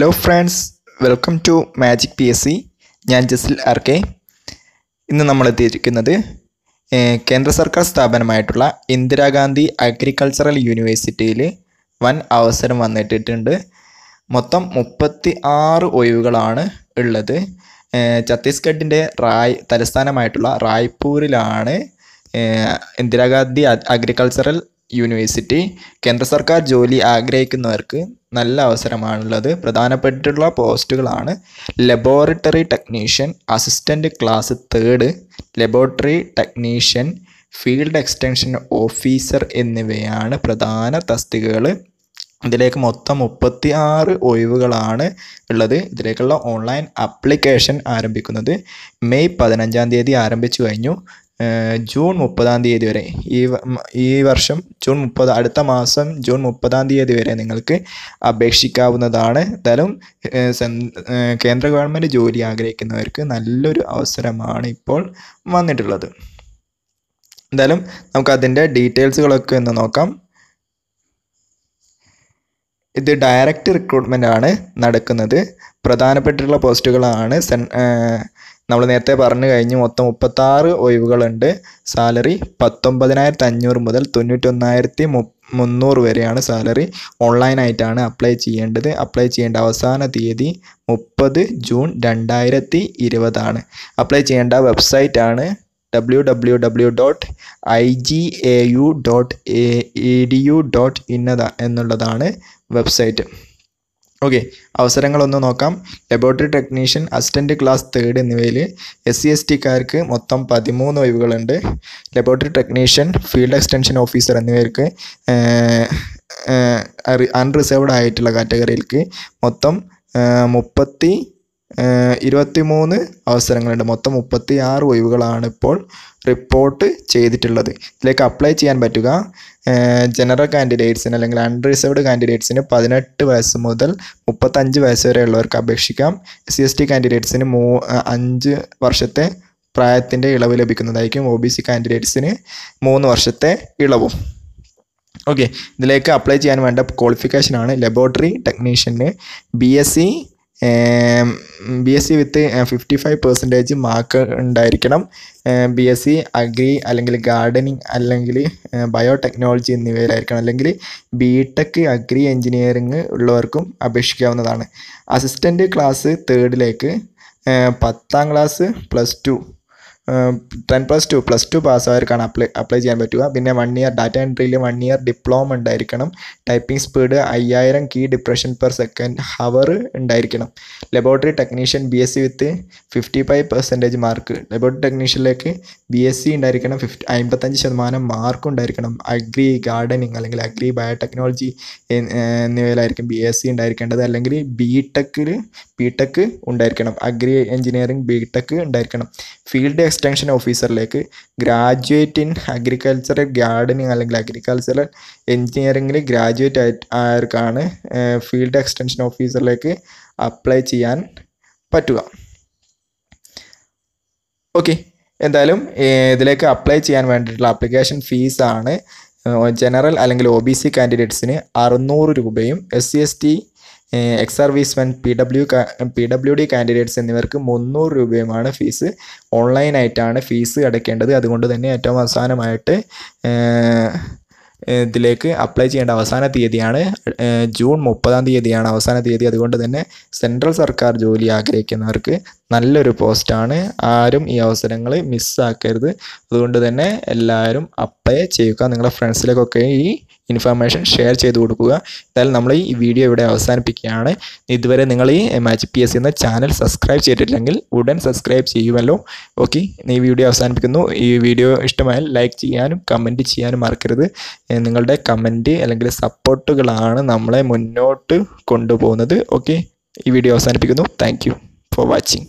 hello friends welcome to magic P S C ഞാൻ Jasil R K ഇന്ന് നമ്മൾ എത്തിയിരിക്കുന്നത് കേന്ദ്ര സർക്കാർ സ്ഥാപനമായിട്ടുള്ള ഇന്ദിരാഗാന്ധി അഗ്രികൾച്ചറൽ യൂണിവേഴ്സിറ്റിയിൽ വൻ അവസരം വന്നിട്ടിട്ടുണ്ട് മൊത്തം മുപ്പത്തി ആറ് ഒഴിവുകളാണ് ഉള്ളത് ഛത്തീസ്ഗഡിൻ്റെ റായ് തലസ്ഥാനമായിട്ടുള്ള റായ്പൂരിലാണ് ഇന്ദിരാഗാന്ധി അഗ്രികൾച്ചറൽ യൂണിവേഴ്സിറ്റി കേന്ദ്ര സർക്കാർ ജോലി ആഗ്രഹിക്കുന്നവർക്ക് നല്ല അവസരമാണുള്ളത് പ്രധാനപ്പെട്ടിട്ടുള്ള പോസ്റ്റുകളാണ് laboratory technician assistant class third laboratory technician field extension officer എന്നിവയാണ് പ്രധാന തസ്തികകൾ ഇതിലേക്ക് മൊത്തം മുപ്പത്തി ആറ് ഒഴിവുകളാണ് ഉള്ളത് ഇതിലേക്കുള്ള ഓൺലൈൻ ആപ്ലിക്കേഷൻ ആരംഭിക്കുന്നത് മെയ് പതിനഞ്ചാം തീയതി ആരംഭിച്ചു കഴിഞ്ഞു ജൂൺ മുപ്പതാം തീയതി വരെ ഈ ഈ വർഷം ജൂൺ മുപ്പത് അടുത്ത മാസം ജൂൺ മുപ്പതാം തീയതി വരെ നിങ്ങൾക്ക് അപേക്ഷിക്കാവുന്നതാണ് എന്തായാലും കേന്ദ്ര ഗവൺമെൻറ് ജോലി ആഗ്രഹിക്കുന്നവർക്ക് നല്ലൊരു അവസരമാണ് ഇപ്പോൾ വന്നിട്ടുള്ളത് എന്തായാലും നമുക്കതിൻ്റെ ഡീറ്റെയിൽസുകളൊക്കെ ഒന്ന് നോക്കാം ഇത് ഡയറക്റ്റ് റിക്രൂട്ട്മെൻ്റ് ആണ് നടക്കുന്നത് പ്രധാനപ്പെട്ടിട്ടുള്ള പോസ്റ്റുകളാണ് നമ്മൾ നേരത്തെ പറഞ്ഞു കഴിഞ്ഞു മൊത്തം മുപ്പത്താറ് ഒഴിവുകളുണ്ട് സാലറി പത്തൊമ്പതിനായിരത്തി അഞ്ഞൂറ് മുതൽ തൊണ്ണൂറ്റൊന്നായിരത്തി മുന്നൂറ് വരെയാണ് സാലറി ഓൺലൈനായിട്ടാണ് അപ്ലൈ ചെയ്യേണ്ടത് അപ്ലൈ ചെയ്യേണ്ട അവസാന തീയതി മുപ്പത് ജൂൺ രണ്ടായിരത്തി ഇരുപതാണ് അപ്ലൈ ചെയ്യേണ്ട വെബ്സൈറ്റ് ആണ് W W W dot I G A U dot A E D U dot ഇന്നതാ എന്നുള്ളതാണ് വെബ്സൈറ്റ് ഓക്കെ അവസരങ്ങളൊന്ന് നോക്കാം laboratory technician assistant class third എന്നിവയിൽ എസ് സി എസ് ടിക്കാർക്ക് മൊത്തം പതിമൂന്ന് ഒഴിവുകളുണ്ട് laboratory technician field extension officer എന്നിവർക്ക് അൺറിസേർവ്ഡ് ആയിട്ടുള്ള കാറ്റഗറിയിലേക്ക് മൊത്തം മുപ്പത്തി ഇരുപത്തിമൂന്ന് അവസരങ്ങളുണ്ട് മൊത്തം മുപ്പത്തി ആറ് ഒഴിവുകളാണ് ഇപ്പോൾ റിപ്പോർട്ട് ചെയ്തിട്ടുള്ളത് ഇതിലേക്ക് അപ്ലൈ ചെയ്യാൻ പറ്റുക ജനറൽ കാൻഡിഡേറ്റ്സിന് അല്ലെങ്കിൽ അൺറിസർവ്ഡ് കാൻഡിഡേറ്റ്സിന് പതിനെട്ട് വയസ്സ് മുതൽ മുപ്പത്തഞ്ച് വയസ്സ് വരെ ഉള്ളവർക്ക് അപേക്ഷിക്കാം എസ് സി എസ് ടി കാൻഡിഡേറ്റ്സിന് മൂ അഞ്ച് വർഷത്തെ പ്രായത്തിൻ്റെ ഇളവ് ലഭിക്കുന്നതായിരിക്കും ഒ ബി സി കാൻഡിഡേറ്റ്സിന് മൂന്ന് വർഷത്തെ ഇളവും ഓക്കെ ഇതിലേക്ക് അപ്ലൈ ചെയ്യാൻ വേണ്ട ക്വാളിഫിക്കേഷനാണ് ലബോറട്ടറി ടെക്നീഷ്യന് B S C B S C with fifty five percentage mark ഉണ്ടായിരിക്കണം ബി എസ് സി അഗ്രി അല്ലെങ്കിൽ ഗാർഡനിങ് അല്ലെങ്കിൽ ബയോടെക്നോളജി എന്നിവയിലായിരിക്കണം അല്ലെങ്കിൽ ബി ടെക് അഗ്രി എഞ്ചിനീയറിംഗ് ഉള്ളവർക്കും അപേക്ഷിക്കാവുന്നതാണ് അസിസ്റ്റൻ്റ് ക്ലാസ് തേർഡിലേക്ക് പത്താം class plus two ten plus two plus two പാസ്സായവർക്കാണ് apply apply ചെയ്യാൻ പറ്റുക പിന്നെ വൺ ഇയർ ഡാറ്റ എൻട്രിയിൽ വൺ ഇയർ ഡിപ്ലോമ ഉണ്ടായിരിക്കണം ടൈപ്പിംഗ് സ്പീഡ് അയ്യായിരം key depression per second hour ഉണ്ടായിരിക്കണം laboratory technician B S C with fifty five percentage mark laboratory ടെക്നീഷ്യനിലേക്ക് B S C ഉണ്ടായിരിക്കണം ഫിഫ്റ്റി അമ്പത്തഞ്ച് ശതമാനം മാർക്ക് ഉണ്ടായിരിക്കണം അഗ്രി ഗാർഡനിങ് അല്ലെങ്കിൽ അഗ്രി ബയോടെക്നോളജി എന്നിവയിലായിരിക്കും ബി എസ് സി ഉണ്ടായിരിക്കേണ്ടത് അല്ലെങ്കിൽ ബി ടെക്കിൽ ബി ടെക് ഉണ്ടായിരിക്കണം അഗ്രി എഞ്ചിനീയറിംഗ് ബി ടെക് ഉണ്ടായിരിക്കണം ഫീൽഡ് എക്സ്റ്റൻഷൻ ഓഫീസറിലേക്ക് ഗ്രാജുവേറ്റ് ഇൻ അഗ്രികൾച്ചറൽ ഗാർഡനിങ് അല്ലെങ്കിൽ അഗ്രികൾച്ചറൽ എൻജിനീയറിംഗിൽ ഗ്രാജുവേറ്റ് ആയിട്ട് ആർക്കാണ് ഫീൽഡ് എക്സ്റ്റൻഷൻ ഓഫീസറിലേക്ക് അപ്ലൈ ചെയ്യാൻ പറ്റുക ഓക്കെ എന്തായാലും ഇതിലേക്ക് അപ്ലൈ ചെയ്യാൻ വേണ്ടിയിട്ടുള്ള അപ്ലിക്കേഷൻ ഫീസാണ് ജനറൽ അല്ലെങ്കിൽ ഒ ബി സി കാൻഡിഡേറ്റ്സിന് അറുന്നൂറ് രൂപയും S C S T ex servicemen P W P W D candidates എന്നിവർക്ക് മുന്നൂറ് രൂപയുമാണ് ഫീസ് ഓൺലൈനായിട്ടാണ് ഫീസ് അടയ്ക്കേണ്ടത് അതുകൊണ്ട് തന്നെ ഏറ്റവും അവസാനമായിട്ട് ഇതിലേക്ക് അപ്ലൈ ചെയ്യേണ്ട അവസാന തീയതിയാണ് ജൂൺ മുപ്പതാം തീയതിയാണ് അവസാന തീയതി അതുകൊണ്ട് തന്നെ സെൻട്രൽ സർക്കാർ ജോലി ആഗ്രഹിക്കുന്നവർക്ക് നല്ലൊരു പോസ്റ്റാണ് ആരും ഈ അവസരങ്ങൾ മിസ്സാക്കരുത് അതുകൊണ്ട് തന്നെ എല്ലാവരും അപ്ലൈ ചെയ്യുക നിങ്ങളുടെ ഫ്രണ്ട്സിലേക്കൊക്കെ ഈ ഇൻഫർമേഷൻ ഷെയർ ചെയ്ത് കൊടുക്കുക എന്തായാലും നമ്മൾ ഈ വീഡിയോ ഇവിടെ അവസാനിപ്പിക്കുകയാണ് ഇതുവരെ നിങ്ങൾ ഈ മാച്ച് പി എസ് എന്ന ചാനൽ സബ്സ്ക്രൈബ് ചെയ്തിട്ടില്ലെങ്കിൽ ഉടൻ സബ്സ്ക്രൈബ് ചെയ്യുമല്ലോ ഓക്കെ ഈ വീഡിയോ അവസാനിപ്പിക്കുന്നു ഈ വീഡിയോ ഇഷ്ടമായാൽ ലൈക്ക് ചെയ്യാനും കമൻറ്റ് ചെയ്യാനും മറക്കരുത് നിങ്ങളുടെ കമൻറ്റ് അല്ലെങ്കിൽ സപ്പോർട്ടുകളാണ് നമ്മളെ മുന്നോട്ട് കൊണ്ടുപോകുന്നത് ഓക്കെ ഈ വീഡിയോ അവസാനിപ്പിക്കുന്നു താങ്ക് ഫോർ വാച്ചിങ്